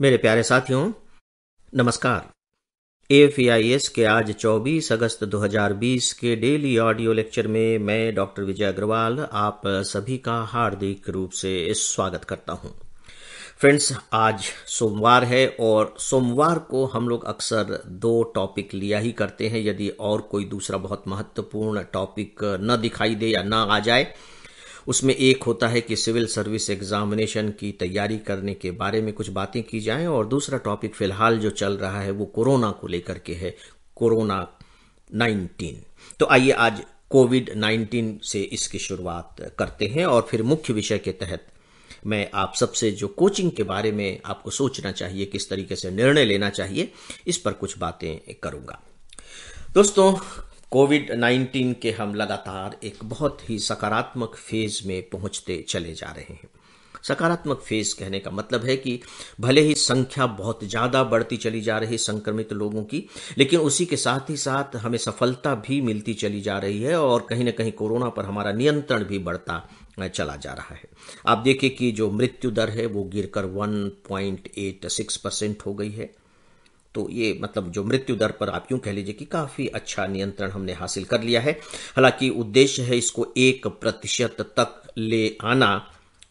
मेरे प्यारे साथियों नमस्कार एफआईएस के आज 24 अगस्त 2020 के डेली ऑडियो लेक्चर में मैं डॉक्टर विजय अग्रवाल आप सभी का हार्दिक रूप से स्वागत करता हूं फ्रेंड्स आज सोमवार है और सोमवार को हम लोग अक्सर दो टॉपिक लिया ही करते हैं यदि और कोई दूसरा बहुत महत्वपूर्ण टॉपिक न दिखाई दे या ना आ जाए उसमें एक होता है कि सिविल सर्विस एग्जामिनेशन की तैयारी करने के बारे में कुछ बातें की जाएं और दूसरा टॉपिक फिलहाल जो चल रहा है वो कोरोना को लेकर के है कोरोना 19 तो आइए आज कोविड 19 से इसकी शुरुआत करते हैं और फिर मुख्य विषय के तहत मैं आप सबसे जो कोचिंग के बारे में आपको सोचना चाहिए किस तरीके से निर्णय लेना चाहिए इस पर कुछ बातें करूंगा दोस्तों कोविड 19 के हम लगातार एक बहुत ही सकारात्मक फेज में पहुंचते चले जा रहे हैं सकारात्मक फेज कहने का मतलब है कि भले ही संख्या बहुत ज़्यादा बढ़ती चली जा रही संक्रमित लोगों की लेकिन उसी के साथ ही साथ हमें सफलता भी मिलती चली जा रही है और कहीं ना कहीं कोरोना पर हमारा नियंत्रण भी बढ़ता चला जा रहा है आप देखिए कि जो मृत्यु दर है वो गिरकर 1.86 परसेंट हो गई है तो ये मतलब जो मृत्यु दर पर आप यूं कह लीजिए कि काफी अच्छा नियंत्रण हमने हासिल कर लिया है हालांकि उद्देश्य है इसको एक प्रतिशत तक ले आना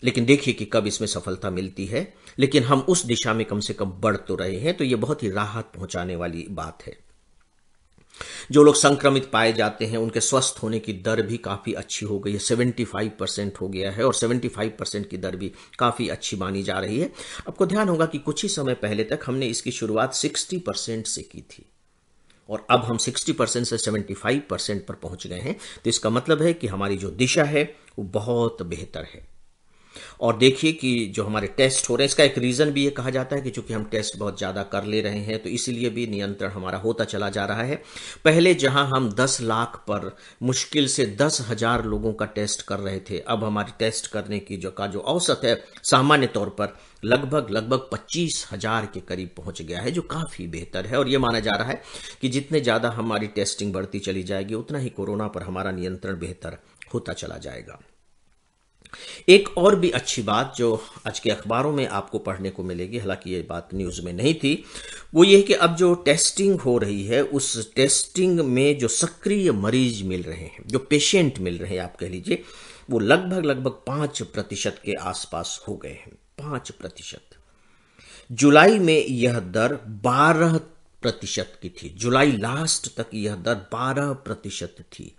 लेकिन देखिए कि कब इसमें सफलता मिलती है लेकिन हम उस दिशा में कम से कम बढ़ तो रहे हैं तो ये बहुत ही राहत पहुंचाने वाली बात है जो लोग संक्रमित पाए जाते हैं उनके स्वस्थ होने की दर भी काफ़ी अच्छी हो गई है 75 परसेंट हो गया है और 75 परसेंट की दर भी काफ़ी अच्छी मानी जा रही है आपको ध्यान होगा कि कुछ ही समय पहले तक हमने इसकी शुरुआत 60 परसेंट से की थी और अब हम 60 परसेंट से 75 परसेंट पर पहुंच गए हैं तो इसका मतलब है कि हमारी जो दिशा है वो बहुत बेहतर है और देखिए कि जो हमारे टेस्ट हो रहे हैं इसका एक रीज़न भी ये कहा जाता है कि चूंकि हम टेस्ट बहुत ज़्यादा कर ले रहे हैं तो इसलिए भी नियंत्रण हमारा होता चला जा रहा है पहले जहां हम 10 लाख पर मुश्किल से दस हजार लोगों का टेस्ट कर रहे थे अब हमारे टेस्ट करने की जो का जो औसत है सामान्य तौर पर लगभग लगभग पच्चीस हजार के करीब पहुंच गया है जो काफ़ी बेहतर है और ये माना जा रहा है कि जितने ज़्यादा हमारी टेस्टिंग बढ़ती चली जाएगी उतना ही कोरोना पर हमारा नियंत्रण बेहतर होता चला जाएगा एक और भी अच्छी बात जो आज के अखबारों में आपको पढ़ने को मिलेगी हालांकि ये बात न्यूज़ में नहीं थी वो ये कि अब जो टेस्टिंग हो रही है उस टेस्टिंग में जो सक्रिय मरीज मिल रहे हैं जो पेशेंट मिल रहे हैं आप कह लीजिए वो लगभग लगभग पांच प्रतिशत के आसपास हो गए हैं पांच प्रतिशत जुलाई में यह दर बारह प्रतिशत की थी जुलाई लास्ट तक यह दर बारह प्रतिशत थी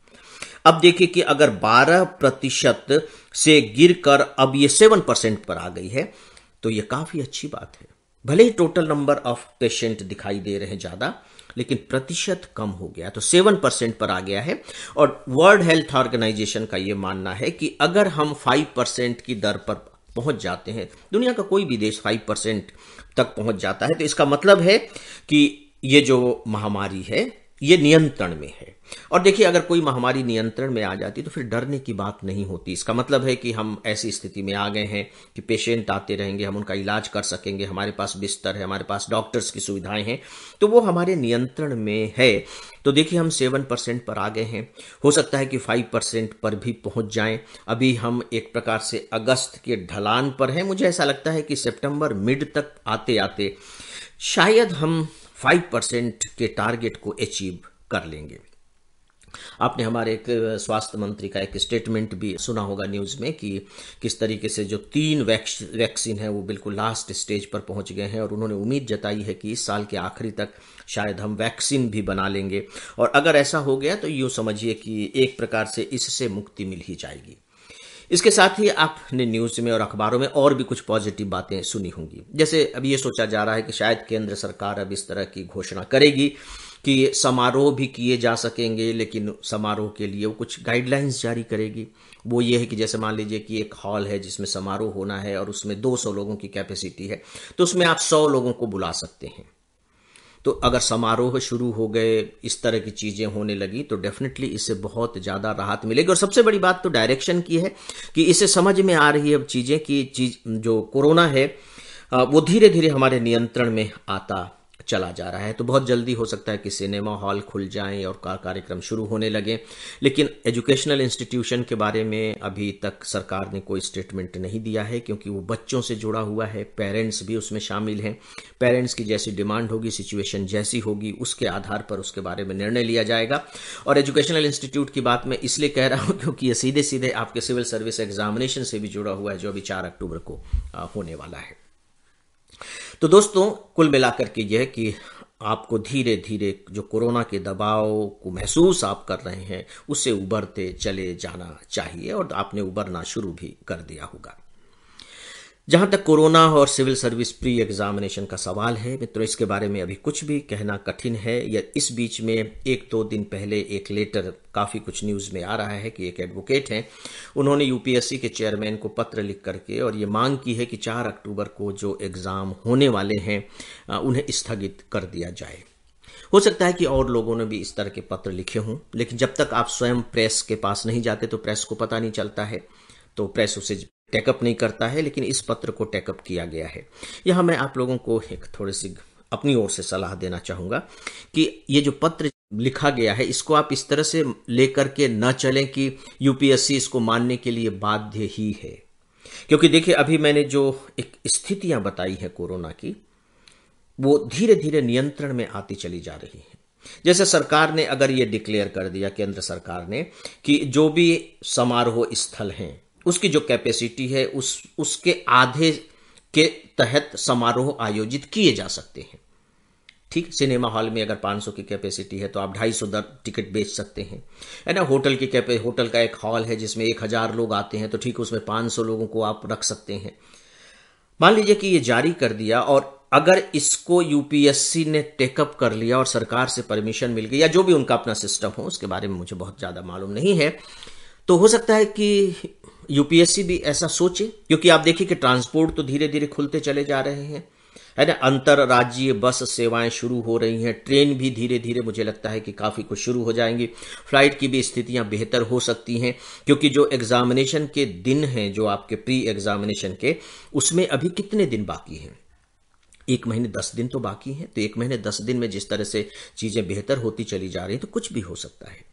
अब देखिए कि अगर 12 प्रतिशत से गिरकर अब ये 7 परसेंट पर आ गई है तो ये काफी अच्छी बात है भले ही टोटल नंबर ऑफ पेशेंट दिखाई दे रहे हैं ज्यादा लेकिन प्रतिशत कम हो गया तो सेवन परसेंट पर आ गया है और वर्ल्ड हेल्थ ऑर्गेनाइजेशन का यह मानना है कि अगर हम फाइव परसेंट की दर पर पहुंच जाते हैं दुनिया का कोई भी देश फाइव परसेंट तक पहुंच जाता है तो इसका मतलब है कि ये जो महामारी है ये नियंत्रण में है और देखिए अगर कोई महामारी नियंत्रण में आ जाती तो फिर डरने की बात नहीं होती इसका मतलब है कि हम ऐसी स्थिति में आ गए हैं कि पेशेंट आते रहेंगे हम उनका इलाज कर सकेंगे हमारे पास बिस्तर है हमारे पास डॉक्टर्स की सुविधाएं हैं तो वो हमारे नियंत्रण में है तो देखिए हम सेवन परसेंट पर आ गए हैं हो सकता है कि फाइव परसेंट पर भी पहुंच जाएं अभी हम एक प्रकार से अगस्त के ढलान पर हैं मुझे ऐसा लगता है कि सितंबर मिड तक आते आते शायद हम फाइव परसेंट के टारगेट को अचीव कर लेंगे आपने हमारे एक स्वास्थ्य मंत्री का एक स्टेटमेंट भी सुना होगा न्यूज़ में कि किस तरीके से जो तीन वैक्सीन है वो बिल्कुल लास्ट स्टेज पर पहुंच गए हैं और उन्होंने उम्मीद जताई है कि इस साल के आखिरी तक शायद हम वैक्सीन भी बना लेंगे और अगर ऐसा हो गया तो यूँ समझिए कि एक प्रकार से इससे मुक्ति मिल ही जाएगी इसके साथ ही आपने न्यूज़ में और अखबारों में और भी कुछ पॉजिटिव बातें सुनी होंगी जैसे अब ये सोचा जा रहा है कि शायद केंद्र सरकार अब इस तरह की घोषणा करेगी कि समारोह भी किए जा सकेंगे लेकिन समारोह के लिए वो कुछ गाइडलाइंस जारी करेगी वो ये है कि जैसे मान लीजिए कि एक हॉल है जिसमें समारोह होना है और उसमें 200 लोगों की कैपेसिटी है तो उसमें आप 100 लोगों को बुला सकते हैं तो अगर समारोह शुरू हो गए इस तरह की चीज़ें होने लगी तो डेफिनेटली इससे बहुत ज़्यादा राहत मिलेगी और सबसे बड़ी बात तो डायरेक्शन की है कि इसे समझ में आ रही है अब चीज़ें कि चीज जो कोरोना है वो धीरे धीरे हमारे नियंत्रण में आता चला जा रहा है तो बहुत जल्दी हो सकता है कि सिनेमा हॉल खुल जाएं और कार्यक्रम शुरू होने लगे लेकिन एजुकेशनल इंस्टीट्यूशन के बारे में अभी तक सरकार ने कोई स्टेटमेंट नहीं दिया है क्योंकि वो बच्चों से जुड़ा हुआ है पेरेंट्स भी उसमें शामिल हैं पेरेंट्स की जैसी डिमांड होगी सिचुएशन जैसी होगी उसके आधार पर उसके बारे में निर्णय लिया जाएगा और एजुकेशनल इंस्टीट्यूट की बात मैं इसलिए कह रहा हूँ क्योंकि ये सीधे सीधे आपके सिविल सर्विस एग्जामिनेशन से भी जुड़ा हुआ है जो अभी चार अक्टूबर को होने वाला है तो दोस्तों कुल मिलाकर के यह कि आपको धीरे धीरे जो कोरोना के दबाव को महसूस आप कर रहे हैं उससे उबरते चले जाना चाहिए और आपने उबरना शुरू भी कर दिया होगा जहां तक कोरोना और सिविल सर्विस प्री एग्जामिनेशन का सवाल है मित्रों इसके बारे में अभी कुछ भी कहना कठिन है या इस बीच में एक दो दिन पहले एक लेटर काफ़ी कुछ न्यूज़ में आ रहा है कि एक एडवोकेट हैं उन्होंने यूपीएससी के चेयरमैन को पत्र लिख करके और ये मांग की है कि चार अक्टूबर को जो एग्ज़ाम होने वाले हैं उन्हें स्थगित कर दिया जाए हो सकता है कि और लोगों ने भी इस तरह के पत्र लिखे हों लेकिन जब तक आप स्वयं प्रेस के पास नहीं जाते तो प्रेस को पता नहीं चलता है तो प्रेस उसे टैकअप नहीं करता है लेकिन इस पत्र को टैकअप किया गया है यहाँ मैं आप लोगों को एक थोड़ी सी अपनी ओर से सलाह देना चाहूँगा कि ये जो पत्र लिखा गया है इसको आप इस तरह से लेकर के न चलें कि यूपीएससी इसको मानने के लिए बाध्य ही है क्योंकि देखिए अभी मैंने जो एक स्थितियां बताई है कोरोना की वो धीरे धीरे नियंत्रण में आती चली जा रही है जैसे सरकार ने अगर ये डिक्लेयर कर दिया केंद्र सरकार ने कि जो भी समारोह स्थल हैं उसकी जो कैपेसिटी है उस उसके आधे के तहत समारोह आयोजित किए जा सकते हैं ठीक सिनेमा हॉल में अगर 500 की कैपेसिटी है तो आप ढाई सौ दर टिकट बेच सकते हैं है ना होटल की कैपे होटल का एक हॉल है जिसमें एक हज़ार लोग आते हैं तो ठीक उसमें 500 लोगों को आप रख सकते हैं मान लीजिए कि ये जारी कर दिया और अगर इसको यूपीएससी ने टेकअप कर लिया और सरकार से परमिशन मिल गई या जो भी उनका अपना सिस्टम हो उसके बारे में मुझे बहुत ज़्यादा मालूम नहीं है तो हो सकता है कि यूपीएससी भी ऐसा सोचे क्योंकि आप देखिए कि ट्रांसपोर्ट तो धीरे धीरे खुलते चले जा रहे हैं है ना अंतर्राज्यीय बस सेवाएं शुरू हो रही हैं ट्रेन भी धीरे धीरे मुझे लगता है कि काफ़ी कुछ शुरू हो जाएंगी फ्लाइट की भी स्थितियां बेहतर हो सकती हैं क्योंकि जो एग्जामिनेशन के दिन हैं जो आपके प्री एग्जामिनेशन के उसमें अभी कितने दिन बाकी हैं एक महीने दस दिन तो बाकी हैं तो एक महीने दस दिन में जिस तरह से चीज़ें बेहतर होती चली जा रही है तो कुछ भी हो सकता है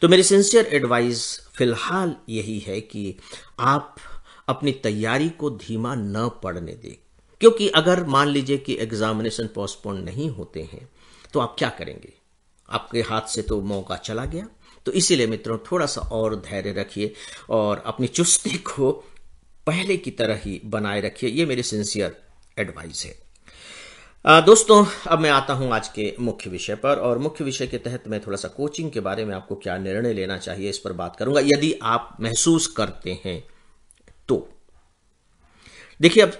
तो मेरी सिंसियर एडवाइस फिलहाल यही है कि आप अपनी तैयारी को धीमा न पड़ने दें क्योंकि अगर मान लीजिए कि एग्जामिनेशन पोस्टपोन नहीं होते हैं तो आप क्या करेंगे आपके हाथ से तो मौका चला गया तो इसीलिए मित्रों थोड़ा सा और धैर्य रखिए और अपनी चुस्ती को पहले की तरह ही बनाए रखिए ये मेरी सिंसियर एडवाइस है दोस्तों अब मैं आता हूं आज के मुख्य विषय पर और मुख्य विषय के तहत मैं थोड़ा सा कोचिंग के बारे में आपको क्या निर्णय लेना चाहिए इस पर बात करूंगा यदि आप महसूस करते हैं तो देखिए अब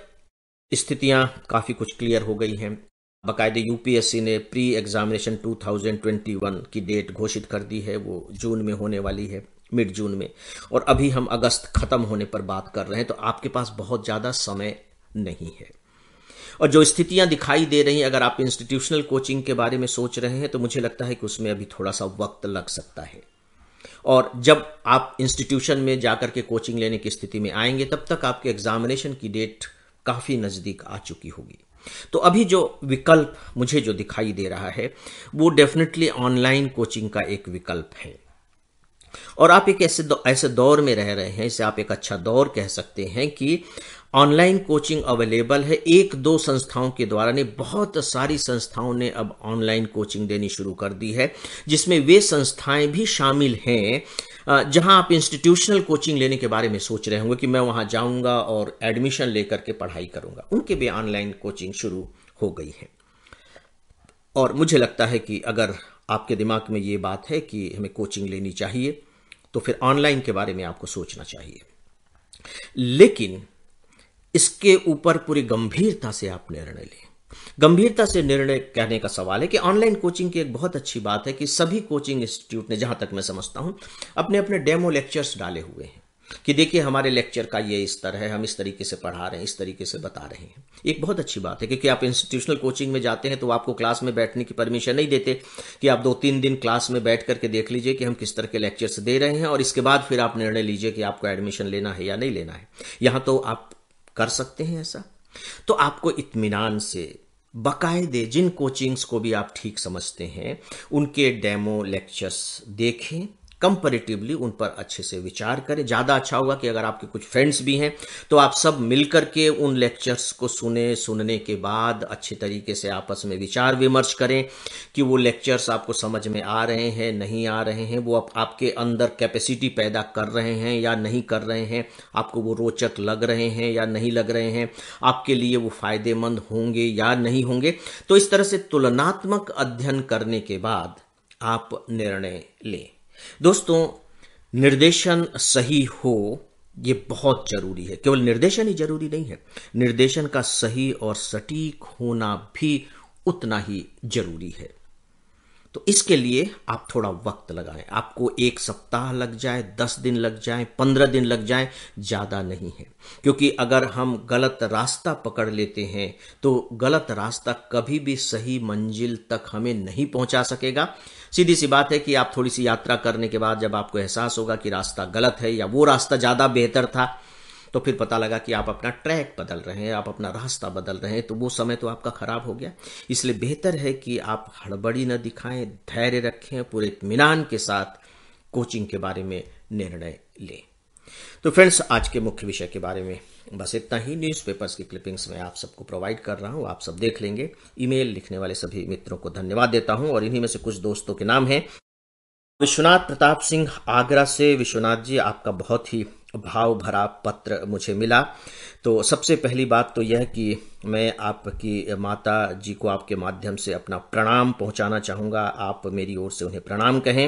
स्थितियां काफी कुछ क्लियर हो गई हैं बाकायदे यूपीएससी ने प्री एग्जामिनेशन 2021 की डेट घोषित कर दी है वो जून में होने वाली है मिड जून में और अभी हम अगस्त खत्म होने पर बात कर रहे हैं तो आपके पास बहुत ज़्यादा समय नहीं है और जो स्थितियां दिखाई दे रही हैं अगर आप इंस्टीट्यूशनल कोचिंग के बारे में सोच रहे हैं तो मुझे लगता है कि उसमें अभी थोड़ा सा वक्त लग सकता है और जब आप इंस्टीट्यूशन में जाकर के कोचिंग लेने की स्थिति में आएंगे तब तक आपके एग्जामिनेशन की डेट काफ़ी नज़दीक आ चुकी होगी तो अभी जो विकल्प मुझे जो दिखाई दे रहा है वो डेफिनेटली ऑनलाइन कोचिंग का एक विकल्प है और आप एक ऐसे दौ, ऐसे दौर में रह रहे हैं इसे आप एक अच्छा दौर कह सकते हैं कि ऑनलाइन कोचिंग अवेलेबल है एक दो संस्थाओं के द्वारा ने बहुत सारी संस्थाओं ने अब ऑनलाइन कोचिंग देनी शुरू कर दी है जिसमें वे संस्थाएं भी शामिल हैं जहां आप इंस्टीट्यूशनल कोचिंग लेने के बारे में सोच रहे होंगे कि मैं वहां जाऊंगा और एडमिशन लेकर के पढ़ाई करूंगा उनके भी ऑनलाइन कोचिंग शुरू हो गई है और मुझे लगता है कि अगर आपके दिमाग में ये बात है कि हमें कोचिंग लेनी चाहिए तो फिर ऑनलाइन के बारे में आपको सोचना चाहिए लेकिन इसके ऊपर पूरी गंभीरता से आप निर्णय लें गंभीरता से निर्णय कहने का सवाल है कि ऑनलाइन कोचिंग की एक बहुत अच्छी बात है कि सभी कोचिंग इंस्टीट्यूट ने जहां तक मैं समझता हूं अपने अपने डेमो लेक्चर्स डाले हुए हैं कि देखिए हमारे लेक्चर का ये स्तर है हम इस तरीके से पढ़ा रहे हैं इस तरीके से बता रहे हैं एक बहुत अच्छी बात है क्योंकि आप इंस्टीट्यूशनल कोचिंग में जाते हैं तो आपको क्लास में बैठने की परमिशन नहीं देते कि आप दो तीन दिन क्लास में बैठ करके देख लीजिए कि हम किस तरह के लेक्चर्स दे रहे हैं और इसके बाद फिर आप निर्णय लीजिए कि आपको एडमिशन लेना है या नहीं लेना है यहां तो आप कर सकते हैं ऐसा तो आपको इतमान से बकायदे जिन कोचिंग्स को भी आप ठीक समझते हैं उनके डेमो लेक्चर्स देखें कंपेरेटिवली उन पर अच्छे से विचार करें ज़्यादा अच्छा होगा कि अगर आपके कुछ फ्रेंड्स भी हैं तो आप सब मिलकर के उन लेक्चर्स को सुने सुनने के बाद अच्छे तरीके से आपस में विचार विमर्श करें कि वो लेक्चर्स आपको समझ में आ रहे हैं नहीं आ रहे हैं वो आप, आपके अंदर कैपेसिटी पैदा कर रहे हैं या नहीं कर रहे हैं आपको वो रोचक लग रहे हैं या नहीं लग रहे हैं आपके लिए वो फायदेमंद होंगे या नहीं होंगे तो इस तरह से तुलनात्मक अध्ययन करने के बाद आप निर्णय लें दोस्तों निर्देशन सही हो ये बहुत जरूरी है केवल निर्देशन ही जरूरी नहीं है निर्देशन का सही और सटीक होना भी उतना ही जरूरी है तो इसके लिए आप थोड़ा वक्त लगाएं आपको एक सप्ताह लग जाए दस दिन लग जाए पंद्रह दिन लग जाए ज़्यादा नहीं है क्योंकि अगर हम गलत रास्ता पकड़ लेते हैं तो गलत रास्ता कभी भी सही मंजिल तक हमें नहीं पहुंचा सकेगा सीधी सी बात है कि आप थोड़ी सी यात्रा करने के बाद जब आपको एहसास होगा कि रास्ता गलत है या वो रास्ता ज़्यादा बेहतर था तो फिर पता लगा कि आप अपना ट्रैक बदल रहे हैं आप अपना रास्ता बदल रहे हैं तो वो समय तो आपका खराब हो गया इसलिए बेहतर है कि आप हड़बड़ी न दिखाएं धैर्य रखें पूरे इतमान के साथ कोचिंग के बारे में निर्णय लें तो फ्रेंड्स आज के मुख्य विषय के बारे में बस इतना ही न्यूज़पेपर्स की क्लिपिंग्स में आप सबको प्रोवाइड कर रहा हूँ आप सब देख लेंगे ईमेल लिखने वाले सभी मित्रों को धन्यवाद देता हूं और इन्हीं में से कुछ दोस्तों के नाम हैं विश्वनाथ प्रताप सिंह आगरा से विश्वनाथ जी आपका बहुत ही भाव भरा पत्र मुझे मिला तो सबसे पहली बात तो यह कि मैं आपकी माता जी को आपके माध्यम से अपना प्रणाम पहुंचाना चाहूंगा आप मेरी ओर से उन्हें प्रणाम कहें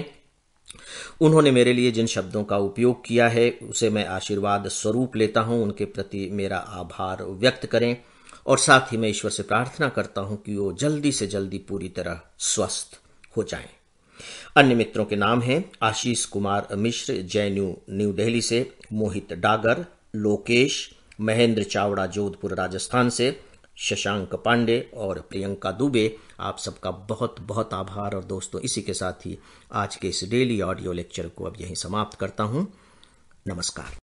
उन्होंने मेरे लिए जिन शब्दों का उपयोग किया है उसे मैं आशीर्वाद स्वरूप लेता हूं उनके प्रति मेरा आभार व्यक्त करें और साथ ही मैं ईश्वर से प्रार्थना करता हूं कि वो जल्दी से जल्दी पूरी तरह स्वस्थ हो जाएं। अन्य मित्रों के नाम हैं आशीष कुमार मिश्र जयन्यू न्यू दिल्ली से मोहित डागर लोकेश महेंद्र चावड़ा जोधपुर राजस्थान से शशांक पांडे और प्रियंका दुबे आप सबका बहुत बहुत आभार और दोस्तों इसी के साथ ही आज के इस डेली ऑडियो लेक्चर को अब यहीं समाप्त करता हूं नमस्कार